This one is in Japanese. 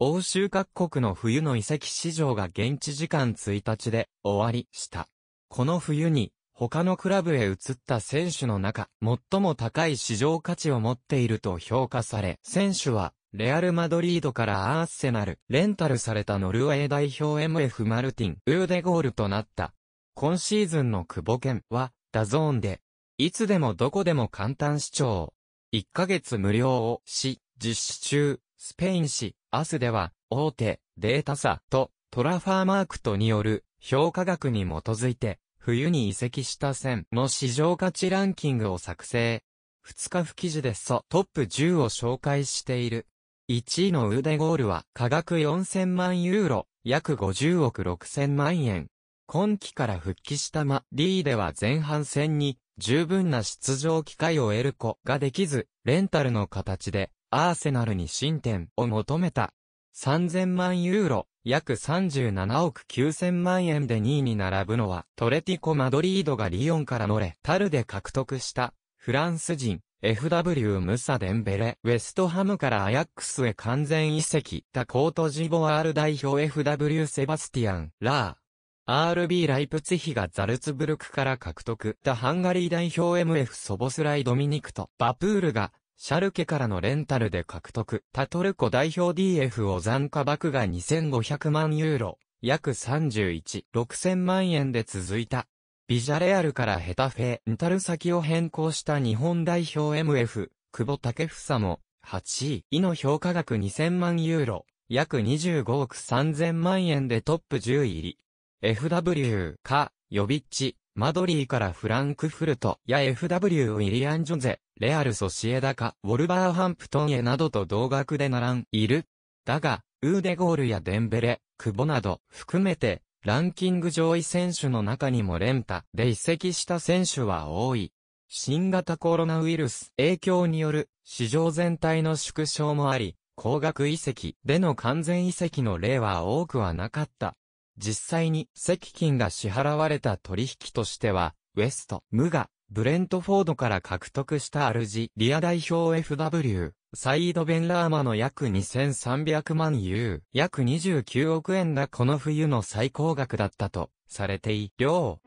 欧州各国の冬の移籍市場が現地時間1日で終わりした。この冬に他のクラブへ移った選手の中、最も高い市場価値を持っていると評価され、選手はレアル・マドリードからアーセナル、レンタルされたノルウェー代表 MF マルティン、ウーデゴールとなった。今シーズンの久保県は、ダゾーンで、いつでもどこでも簡単視聴。1ヶ月無料をし、実施中、スペイン市、アスでは、大手、データサと、トラファーマークトによる、評価額に基づいて、冬に移籍した線の市場価値ランキングを作成。2日付記事でソトップ10を紹介している。1位の腕ゴールは、価格4000万ユーロ、約50億6000万円。今季から復帰したま、リーでは前半戦に十分な出場機会を得る子ができず、レンタルの形でアーセナルに進展を求めた。3000万ユーロ、約37億9000万円で2位に並ぶのは、トレティコ・マドリードがリオンから乗れ、タルで獲得した、フランス人、FW ムサ・デンベレ、ウェストハムからアヤックスへ完全移籍、タコートジボワール代表 FW セバスティアン、ラー。RB ライプツヒがザルツブルクから獲得。たハンガリー代表 MF ソボスライドミニクとバプールがシャルケからのレンタルで獲得。タトルコ代表 DF を残価爆が2500万ユーロ、約31、6000万円で続いた。ビジャレアルからヘタフェ、ンタル先を変更した日本代表 MF、久保武房も、8位、イの評価額2000万ユーロ、約25億3000万円でトップ10入り。FW、か、ヨビッチ、マドリーからフランクフルトや FW ウィリアン・ジョゼ、レアル・ソシエダか、ウォルバーハンプトンへなどと同額で並んいる。だが、ウーデゴールやデンベレ、久保など含めて、ランキング上位選手の中にも連打で移籍した選手は多い。新型コロナウイルス影響による市場全体の縮小もあり、高額移籍での完全移籍の例は多くはなかった。実際に赤金が支払われた取引としては、ウェスト、ムガ、ブレントフォードから獲得したアルジリア代表 FW、サイード・ベンラーマの約2300万ユー、約29億円がこの冬の最高額だったとされてい、う。